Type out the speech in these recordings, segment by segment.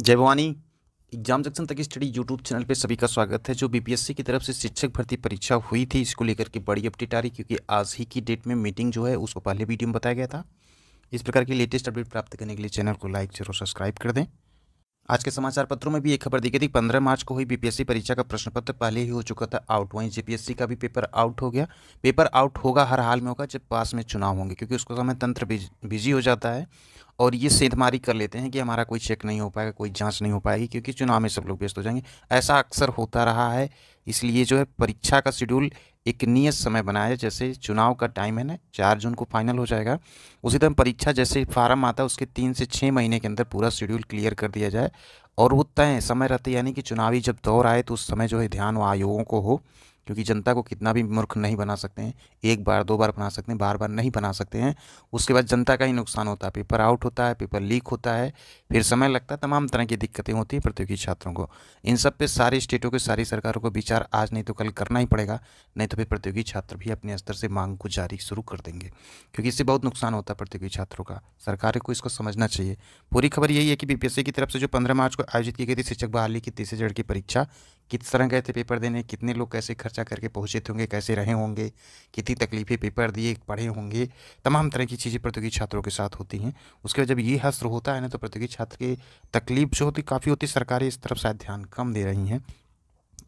जय Bhavani exam junction तक study YouTube channel पे सभी का स्वागत है जो बीपीएससी की तरफ से शिक्षक भर्ती परीक्षा हुई थी इसको लेकर के बड़ी अपडेट आ रही क्योंकि आज ही की डेट में मीटिंग जो है उसको पहले वीडियो में बताया गया था इस प्रकार की लेटेस्ट अपडेट प्राप्त करने के लिए चैनल को लाइक जरूर सब्सक्राइब कर दें आज के समाचार पत्रों में भी एक खबर दी गई थी पंद्रह मार्च को हुई बीपीएससी परीक्षा का प्रश्न पत्र पहले ही हो चुका था आउट वहीं जेपीएससी का भी पेपर आउट हो गया पेपर आउट होगा हर हाल में होगा जब पास में चुनाव होंगे क्योंकि उसका समय तंत्र बिजी हो जाता है और ये सेंधमारी कर लेते हैं कि हमारा कोई चेक नहीं हो पाएगा कोई जांच नहीं हो पाएगी क्योंकि चुनाव में सब लोग व्यस्त हो जाएंगे ऐसा अक्सर होता रहा है इसलिए जो है परीक्षा का शेड्यूल एक नियत समय बनाया जैसे चुनाव का टाइम है ना चार जून को फाइनल हो जाएगा उसी तरह परीक्षा जैसे फार्म आता है उसके तीन से छः महीने के अंदर पूरा शेड्यूल क्लियर कर दिया जाए और वो तय समय रहते यानी कि चुनावी जब दौर आए तो उस समय जो है ध्यान आयोगों को हो क्योंकि जनता को कितना भी मूर्ख नहीं बना सकते हैं एक बार दो बार बना सकते हैं बार बार नहीं बना सकते हैं उसके बाद जनता का ही नुकसान होता है पेपर आउट होता है पेपर लीक होता है फिर समय लगता है तमाम तरह की दिक्कतें होती हैं प्रतियोगी छात्रों को इन सब पे सारी स्टेटों के सारी सरकारों को विचार आज नहीं तो कल करना ही पड़ेगा नहीं तो फिर प्रतियोगी छात्र भी अपने स्तर से मांग को जारी शुरू कर देंगे क्योंकि इससे बहुत नुकसान होता है प्रतियोगी छात्रों का सरकार को इसको समझना चाहिए पूरी खबर यही है कि बीपीएससी की तरफ से जो पंद्रह मार्च को आयोजित की गई थी शिक्षक बहाली की तीसरे चरण की परीक्षा किस तरह गए थे पेपर देने कितने लोग कैसे खर्चा करके पहुँचे थे होंगे कैसे रहे होंगे कितनी तकलीफ़ें पेपर दिए पढ़े होंगे तमाम तरह की चीज़ें प्रतियोगी छात्रों के साथ होती हैं उसके बाद जब ये हस्त्र होता है ना तो प्रतियोगी छात्र की तकलीफ जो होती काफ़ी होती सरकारें इस तरफ शायद ध्यान कम दे रही हैं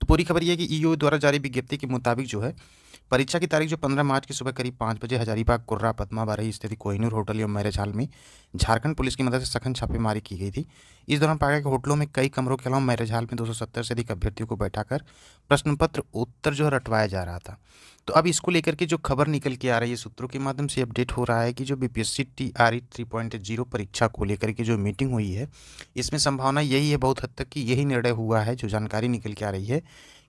तो पूरी खबर यह है कि ई द्वारा जारी विज्ञप्ति के मुताबिक जो है परीक्षा की तारीख जो 15 मार्च की सुबह करीब पाँच बजे हजारीबाग कुर्रा पदमा बारही स्थित कोहिनूर होटल एवं मैरेज हाल में झारखंड पुलिस की मदद से सघन छापेमारी की गई थी इस दौरान पाया गया कि होटलों में कई कमरों के अलावा मैरेज हाल में 270 से अधिक अभ्यर्थियों को बैठाकर प्रश्न पत्र उत्तर जो है रटवाया जा रहा था तो अब इसको लेकर के जो खबर निकल के आ रही है सूत्रों के माध्यम से अपडेट हो रहा है कि जो B P S C T R E three point zero परीक्षा को लेकर के जो मीटिंग हुई है इसमें संभावना यही है बहुत हद तक कि यही निर्णय हुआ है जो जानकारी निकल के आ रही है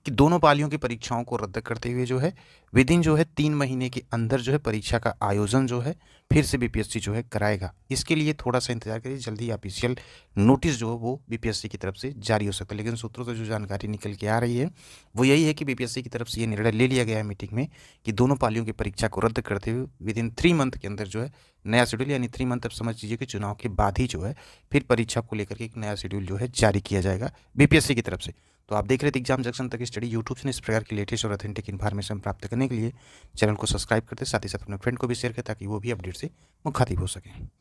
कि दोनों पालियों की परीक्षाओं को रद्द करते हुए जो है विदिन जो है तीन महीने के अंदर जो है परीक्षा का आयोजन जो है फिर से बीपीएससी जो है कराएगा इसके लिए थोड़ा सा इंतजार करिए जल्दी ऑफिशियल नोटिस जो है वो बीपीएससी की तरफ से जारी हो सकता है लेकिन सूत्रों से जो जानकारी निकल के आ रही है वो यही है कि बीपीएससी की तरफ से ये निर्णय ले लिया गया है मीटिंग में कि दोनों पालियों की परीक्षा को रद्द करते हुए विद इन थ्री मंथ के अंदर जो है नया शेड्यूल यानी थ्री मंथ अब समझ लीजिए कि चुनाव के बाद ही जो है फिर परीक्षा को लेकर के एक नया शेड्यूल जो है जारी किया जाएगा बीपीएससी की तरफ से तो आप देख रहे थे एग्जाम जंक्शन तक स्टडी यूट्यूब से इस प्रकार की लेटेस्ट और ऑथेंटिक इन्फॉर्मेशन प्राप्त करने के लिए चैनल को सब्सक्राइब करते साथ ही साथ अपने फ्रेंड को भी शेयर करें ताकि वो भी अपडेट से मुखातिब हो सकें